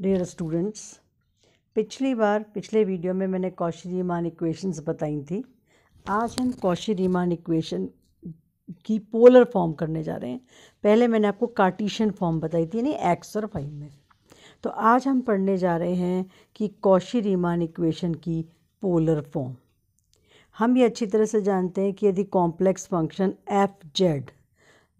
dear students पिछली बार पिछले video में मैंने कौशी रीमान इक्वेशंस बताई थी आज हम कौशी रीमान इक्वेशन की पोलर फॉर्म करने जा रहे हैं पहले मैंने आपको कार्टिशियन फॉर्म बताई थी यानी एक्स और फाइव में तो आज हम पढ़ने जा रहे हैं कि कौशी रीमान इक्वेशन की पोलर फॉर्म हम ये अच्छी तरह से जानते हैं कि यदि complex function F Z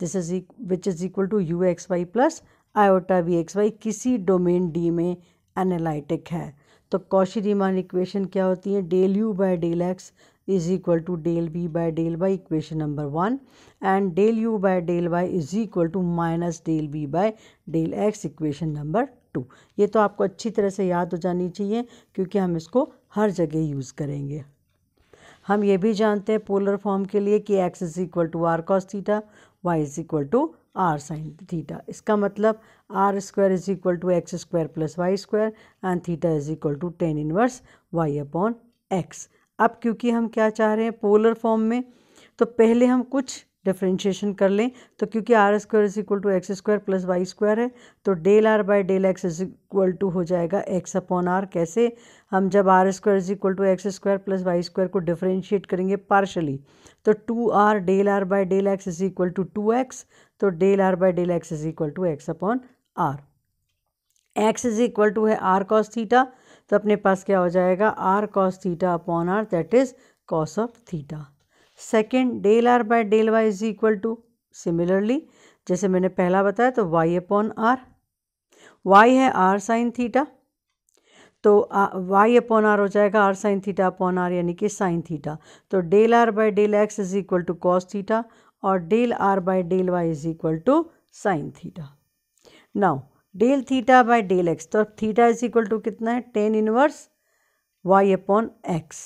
this is which is equal to U X Y plus iota V X Y किसी डोमेन डी में एनालिटिक है तो कौशी रीमान इक्वेशन क्या होती है del you by del x is equal to del B by del Y equation number one and del you by del Y is equal to minus del B by del x equation number two ये तो आपको अच्छी तरह से याद हो जानी चाहिए क्योंकि हम इसको हर जगह यूज़ करेंगे हम ये भी जानते हैं पोलर फॉर्म के लिए कि X is equal to R cos theta Y is equal to R sine theta इसका मतलब R square is equal to X square plus Y square and theta is equal to tan inverse Y upon X अब क्योंकि हम क्या चाह रहे हैं polar form में तो पहले हम कुछ डिफ्रेंशिएशन कर लें तो क्योंकि R square is equal to X square plus Y square है तो del R by del x is equal to हो जाएगा एक्स अपॉन आर कैसे हम जब R square is equal to X square plus Y square को differentiate करेंगे partially तो two R del R by del x is equal to two X तो del R by del x is equal to X upon are X is equal to है R cos theta तो अपने पास क्या हो जाएगा R cos theta upon R that is cos of theta second del are by del Y is equal to similarly जैसे मैंने पहला बताया तो वाई अपॉन आर वाई है आर साइन थीटा तो वाई अपॉन आर हो जाएगा R sine theta upon R यानी कि साइन थीटा तो del are by del x is equal to cos theta और del are by del Y is equal to sine theta now del theta by del x तो theta is equal to कितना है tan inverse Y upon x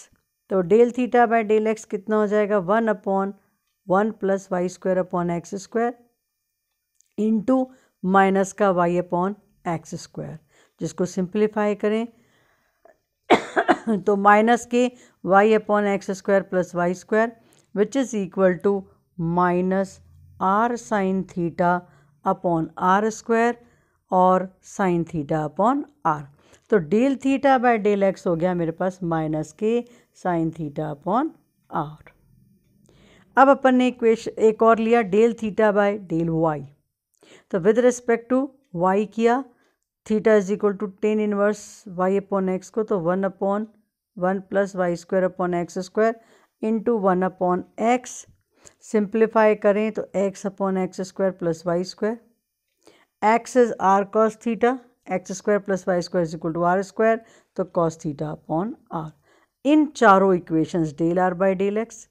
तो del theta by del x कितना हो जाएगा one upon one plus Y square upon x square into minus का y upon x square जिसको simplify करें तो माइनस के y upon x square plus Y square which is equal to minus r sine theta upon r square और sine theta upon r तो del theta by del x हो गया मेरे पास माइनस के साइन थीटा अपॉन आर अब अपन ने इक्वेश एक और लिया del theta by del y तो विद रिस्पेक्ट टू वाई किया theta is equal to tan inverse Y upon x को तो one upon one plus Y square upon x square into one upon x simplify करें तो x upon x square plus Y square x is r cos theta x square plus Y square is equal to r square तो cos theta upon r इन चारों equations del are by del x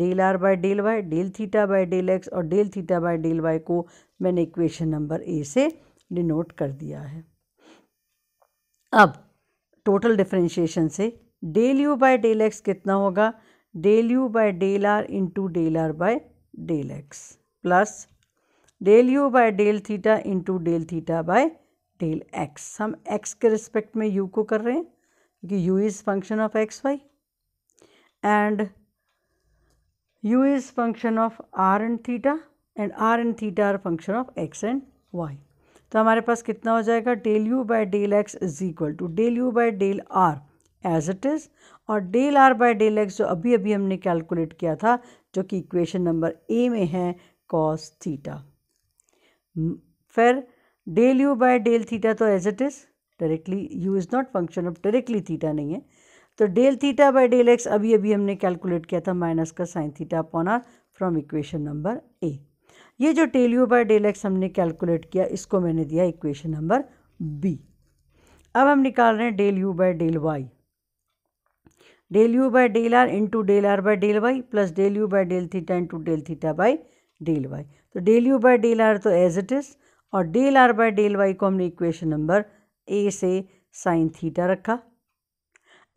del are by del y del theta by del x और del theta by del y को मैंने equation number A से denote कर दिया है अब टोटल डिफ्रेंशिएशन से del you by del x कितना होगा del you by del are into del are by del x plus del you by del theta into del theta by del x हम x के respect में u को कर रहे हैं क्योंकि u is function of x y and u is function of r and theta and r and theta are function of x and y तो हमारे पास कितना हो जाएगा del you by del x is equal to del you by del r as it is और del are by del x जो अभी अभी हमने कैलकुलेट किया था जो कि इक्वेशन नंबर ए में है कॉस थीटा फिर del you by del theta तो as it is directly u is not function of directly theta नहीं है तो del theta by del x अभी अभी हमने कैलकुलेट किया था माइनस का sine theta upon r from equation number A ये जो del you by del x हमने कैलकुलेट किया इसको मैंने दिया इक्वेशन नंबर बी अब हम निकाल रहे हैं del you by del y del you by del are into del are by del y plus del you by del theta into del theta by del y तो del you by del are तो as it is और del are by del y को हमने equation number A से sine theta रखा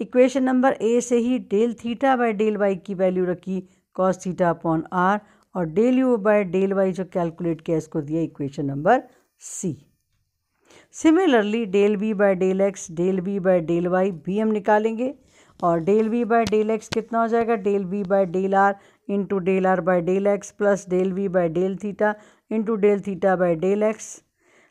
equation number A से ही del theta by del y की वैल्यू रखी कॉस थीटा अपॉन आर और del you by del y जो कैलकुलेट किया इसको दिया equation number C similarly del B by del x del B by del y भी हम निकालेंगे और del B by del x कितना हो जाएगा del B by del are into del are by del x plus del we by del theta into del theta by del x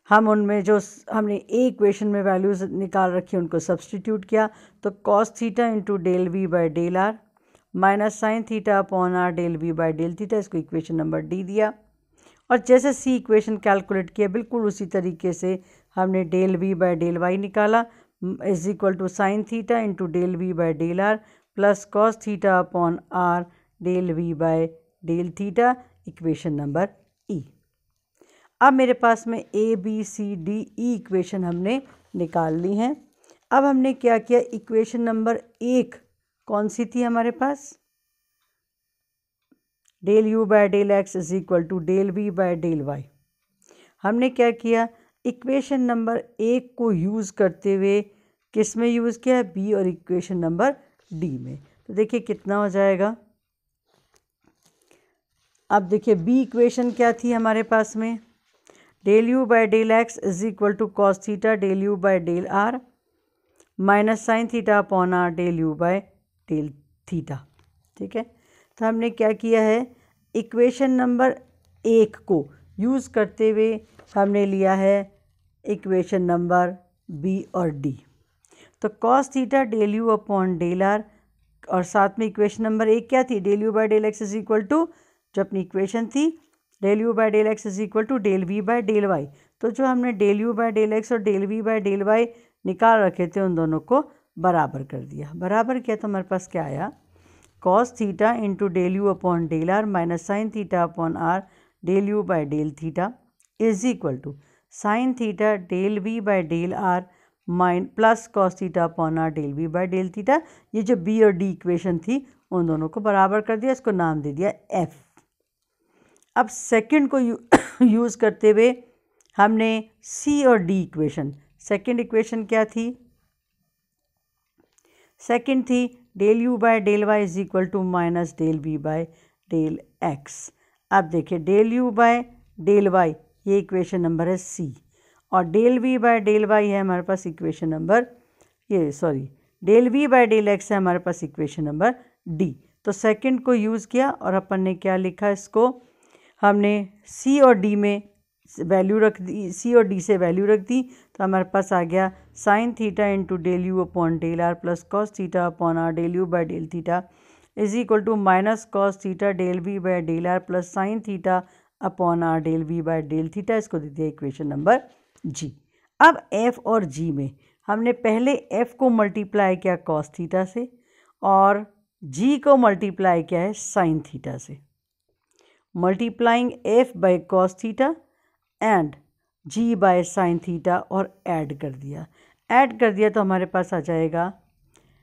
हम उनमें जो हमने ए इक्वेशन में वैल्यूज़ निकाल रखी उनको सब्सटीट्यूट किया तो cos theta into del we by del are minus sine theta upon are del we by del theta इसको इक्वेशन नंबर डी दिया और जैसे सी इक्वेशन कैलकुलेट किया बिल्कुल उसी तरीके से हमने del we by del y निकाला is equal to sine theta into del we by del are plus cos theta upon are del we by del theta equation number E अब मेरे पास में A B C D E equation हमने निकाल ली हैं अब हमने क्या किया इक्वेशन नंबर एक कौन सी थी हमारे पास del you by del x is equal to del we by del y हमने क्या किया इक्वेशन नंबर एक को यूज़ करते हुए किस में यूज़ किया है बी और इक्वेशन नंबर डी में तो देखिए कितना हो जाएगा अब देखिए बी इक्वेशन क्या थी हमारे पास में del you by del x is equal to cos theta del you by del are minus sine theta upon are del you by del theta ठीक है तो हमने क्या किया है इक्वेशन नंबर एक को यूज़ करते हुए हमने लिया है इक्वेशन नंबर बी और डी तो cos theta del you upon del are और साथ में इक्वेशन नंबर एक क्या थी del u by del x is equal to जो अपनी इक्वेशन थी del you by del x is equal to del we by del y तो जो हमने del you by del x और del we by del y निकाल रखे थे उन दोनों को बराबर कर दिया बराबर किया तो हमारे पास क्या आया cos theta into del you upon del are minus sine theta upon are del you by del theta is equal to sine theta del we by del r minus plus cos theta upon are del we by del theta ये जो B और D equation थी उन दोनों को बराबर कर दिया इसको नाम दे दिया एफ़ अब सेकंड को यूज़ करते हुए हमने सी और डी इक्वेशन सेकंड इक्वेशन क्या थी सेकंड थी del you by del Y is equal to minus del we by del x अब देखिए del you by del y ये इक्वेशन नंबर है सी और del we by del y है हमारे पास इक्वेशन नंबर ये sorry del we by del x है हमारे पास इक्वेशन नंबर डी तो सेकंड को यूज़ किया और अपन ने क्या लिखा इसको हमने सी और डी में वैल्यू रख दी सी और डी से वैल्यू रख दी तो हमारे पास आ गया sine theta into del you upon del are plus cos theta upon are del u by del theta is equal to minus cos theta del we by del are plus sine theta upon are del we by del theta इसको दे दिया equation number जी अब F और जी में हमने पहले F को multiply किया कॉस थीटा से और जी को मल्टीप्लाई किया है साइन थीटा से multiplying F by cos theta and G by sine theta और ऐड कर दिया ऐड कर दिया तो हमारे पास आ जाएगा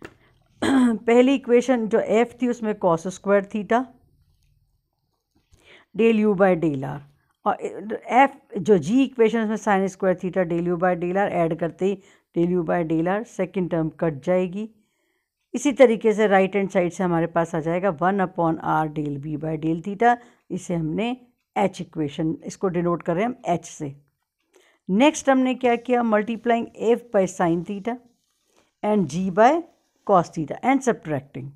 पहली इक्वेशन जो एफ थी उसमें cos square theta del you by del are और एफ जो जी इक्वेशन उसमें sine square theta del you by del r add करते ही del you by del r second term cut जाएगी इसी तरीके से राइट हैंड साइड से हमारे पास आ जाएगा one upon are del B by del theta इसे हमने एच इक्वेशन इसको डिनोट कर रहे हैं हम एच से नेक्स्ट हमने क्या किया multiplying F by sine theta and G by cos theta and subtracting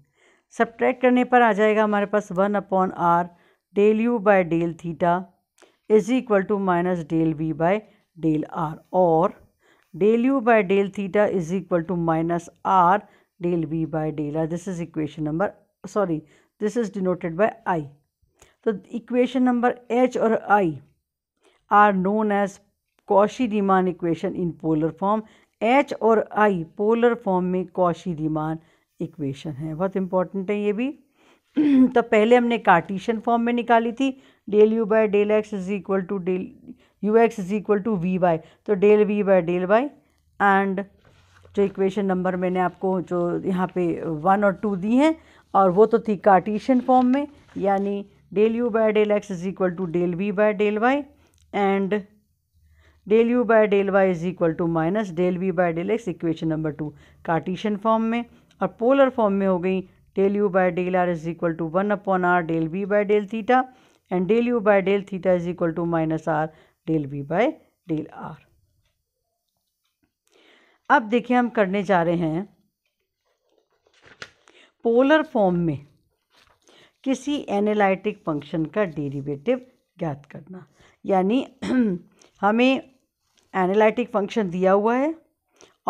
subtract करने पर आ जाएगा हमारे पास one upon are del you by del theta is equal to minus del we by del are और del you by del theta is equal to minus are del we by del r this is equation number sorry this is denoted by I तो equation number H और I are known as Cauchy Riemann equation in polar form H और I polar form में Cauchy Riemann equation है बहुत important है ये भी तो पहले हमने कार्टिशन फॉर्म में निकाली थी del you by del x is equal to del u x is equal to v by तो del we by del y and जो इक्वेशन नंबर मैंने आपको जो यहाँ पे वन और टू दी हैं और वो तो थी कार्टिशन फॉर्म में यानी del you by del x is equal to del we by del y and del you by del Y is equal to minus del we by del x equation number two cartesian form में और polar form में हो गई del you by del r is equal to one upon are del we by del theta and del you by del theta is equal to minus are del we by del r अब देखिए हम करने जा रहे हैं polar form में किसी analytic function का डेरिवेटिव ज्ञात करना यानी हमें एनालिटिक फंक्शन दिया हुआ है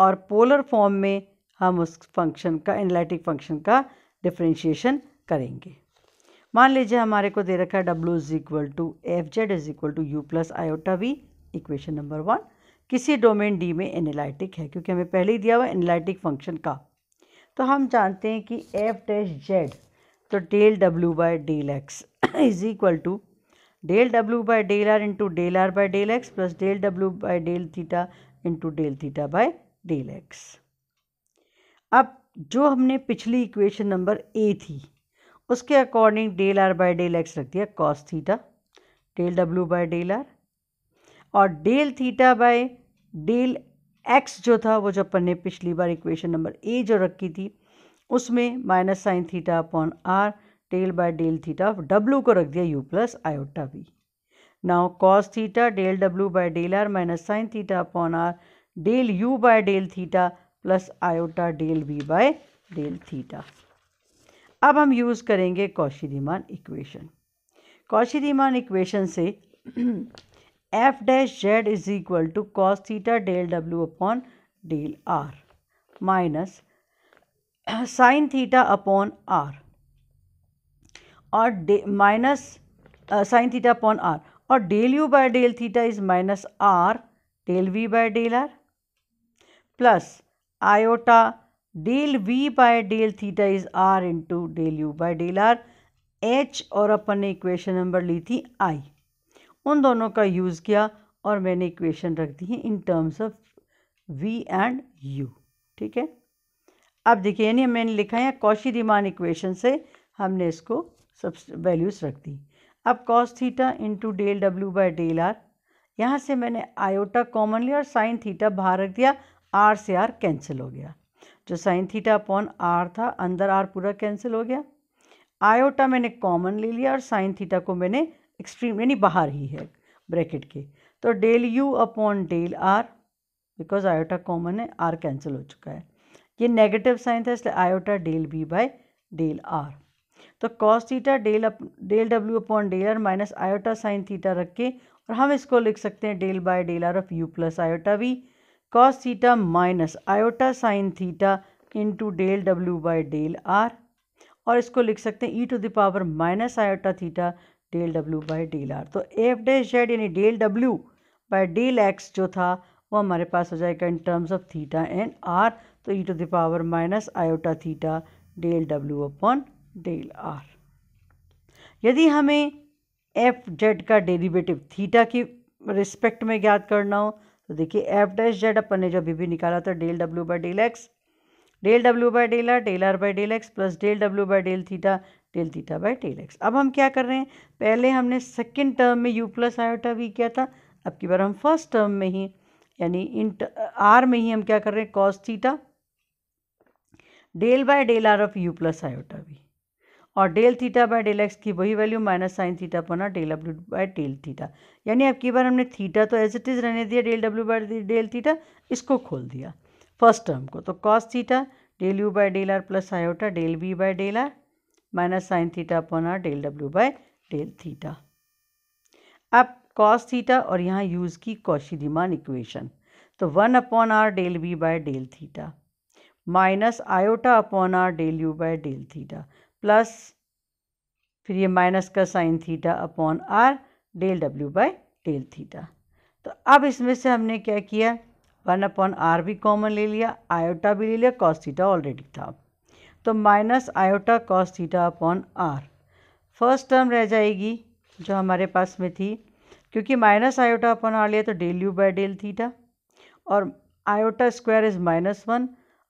और पोलर फॉर्म में हम उस फंक्शन का एनालिटिक फंक्शन का डिफ्रेंशिएशन करेंगे मान लीजिए हमारे को दे रखा है डब्ल्यू is equal to f z is equal to u plus iota v equation number one किसी डोमेन डी में एनालिटिक है क्योंकि हमें पहले ही दिया हुआ एनालिटिक फंक्शन का तो हम जानते हैं कि एफ डैश जेड तो del W by del x is equal to del W by del are into del are by del x plus del W by del theta into del theta by del x अब जो हमने पिछली equation number A थी उसके according del are by del X रख दिया cos theta del W by del are और del theta by del x जो था वो जो अपन ने पिछली बार इक्वेशन नंबर ए जो रखी थी उसमें minus sine theta upon are del by del theta of W को रख दिया U plus iota B now cos theta del W by del are minus sine theta upon are del you by del theta plus iota del B by del theta अब हम use करेंगे Cauchy Riemann equation Cauchy Riemann equation से F dash Z is equal to cos theta del W upon del are minus sine theta upon are और डे minus sine theta upon are और del you by del theta is minus are del we by del are plus iota del we by del theta is R into del you by del R H और अपन ने equation number ली थी आई उन दोनों का use किया और मैंने इक्वेशन रख दी है in terms of V and U ठीक है अब देखिए यानी मैंने लिखा है कौशी रिमान इक्वेशन से हमने इसको सब वैल्यूज़ रख दी अब cos theta into del W by del R यहाँ से मैंने आयोटा कॉमन लिया और साइन थीटा बाहर रख दिया आर से आर कैंसिल हो गया जो साइन थीटा अपॉन आर था अंदर आर पूरा कैंसिल हो गया आयोटा मैंने कॉमन ले लिया और साइन थीटा को मैंने एक्सट्रीम यानी बाहर ही है ब्रैकेट के तो del you upon del R because iota common है आर कैंसिल हो चुका है ये नेगेटिव साइन था इसलिए iota del B by del are तो cos theta del up del W upon del are minus iota sine theta रख के और हम इसको लिख सकते हैं del by del R of U plus iota V cos theta minus iota sine theta into del W by del are और इसको लिख सकते हैं E to the power minus iota theta del W by del are तो F dash Z यानी del W by del x जो था वो हमारे पास हो जाएगा in terms of theta and R तो E to the power minus iota theta del W upon del R यदि हमें एफ जेड का डेरिवेटिव थीटा की रिस्पेक्ट में ज्ञात करना हो तो देखिए एफ डैश जेड अपन ने जो अभी भी निकाला था del W by del x del W by del R del R by del x plus del W by del theta del theta by del x अब हम क्या कर रहे हैं पहले हमने सेकेंड टर्म में यू प्लस आयोटा वी किया था अब की बार हम फर्स्ट टर्म में ही यानी इन आर में ही हम क्या कर रहे हैं cos theta del by del R of U plus iota V और del theta by del X की वही वैल्यू माइनस साइन थीटा पना del W by del theta यानी अब की बार हमने थीटा तो एज इट इज़ रहने दिया del W by del theta इसको खोल दिया फर्स्ट टर्म को तो cos theta del you by del are plus iota del B by del are minus sine theta upon are del W by del theta अब cos theta और यहाँ use की Cauchy Riemann equation तो one upon are del B by del theta minus iota upon are del you by del theta plus फिर ये minus का sine theta upon are del W by del theta तो अब इसमें से हमने क्या किया वन अपॉन आर भी कॉमन ले लिया आयोटा भी ले लिया कॉस थीटा ऑलरेडी था तो minus iota cos theta upon R first term रह जाएगी जो हमारे पास में थी क्योंकि माइनस आयोटा अपॉन आर लिया तो del you by del theta और iota square is minus one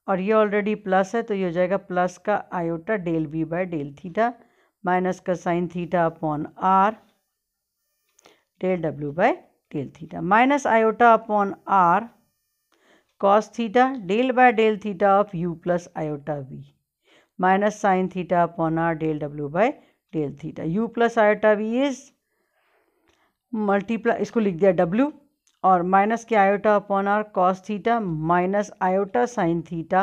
और ये ऑलरेडी प्लस है तो ये हो जाएगा प्लस का iota del we by del theta minus का sine theta upon are del W by del theta minus iota upon R cos theta del by del theta of U plus iota V minus sine theta upon are del W by del theta U plus iota V is multiply इसको लिख दिया W और minus के iota upon R cos theta minus iota sine theta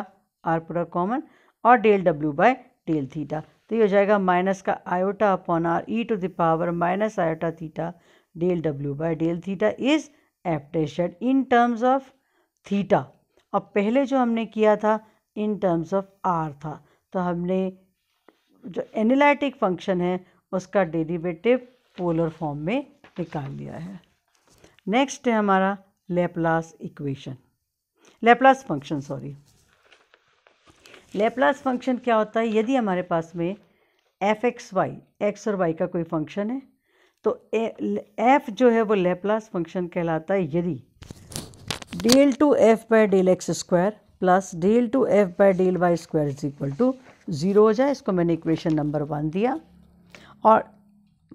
R पूरा common और del W by del theta तो ये हो जाएगा माइनस का iota upon R E to the power minus iota theta del W by del theta is एप्टेशन in terms of theta और पहले जो हमने किया था इन टर्म्स ऑफ आर था तो हमने जो एनालिटिक फंक्शन है उसका डेरिवेटिव पोलर फॉर्म में निकाल लिया है नेक्स्ट है हमारा Laplace equation Laplace function sorry Laplace function क्या होता है यदि हमारे पास में एफ एक्स वाई एक्स और वाई का कोई फंक्शन है तो एफ जो है वो लेप्लास फंक्शन कहलाता है यदि del two F by del X square plus del two F by del Y square is equal to zero हो जाए इसको मैंने इक्वेशन नंबर वन दिया और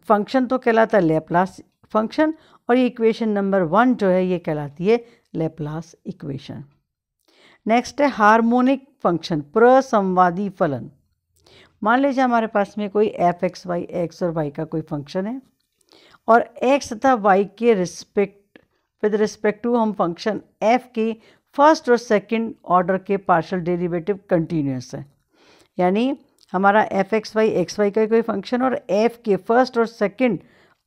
फंक्शन तो कहलाता है लेप्लास फंक्शन और ये इक्वेशन नंबर वन जो है ये कहलाती है लेप्लास इक्वेशन नेक्स्ट है हार्मोनिक फंक्शन प्रसंवादी फलन मान लीजिए हमारे पास में कोई एफ एक्स वाई एक्स और वाई का कोई फंक्शन है और एक्स तथा वाई के रिस्पेक्ट विद रिस्पेक्ट टू हम फंक्शन एफ के फर्स्ट और सेकंड ऑर्डर के पार्शियल डेरिवेटिव कंटिन्यूस है यानी हमारा F X Y X Y का कोई फंक्शन और एफ के फर्स्ट और सेकंड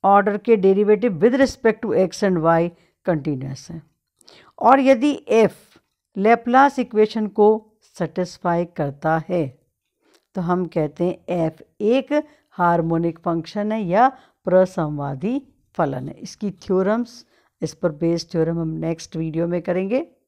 ऑर्डर के derivative with respect to X and Y continuous हैं और यदि एफ लेप्लास इक्वेशन को सेटिस्फाई करता है तो हम कहते हैं एफ एक हार्मोनिक फंक्शन है या प्रसंवादी फलन है इसकी थ्योरम्स इस पर बेस्ड थ्योरम हम नेक्स्ट वीडियो में करेंगे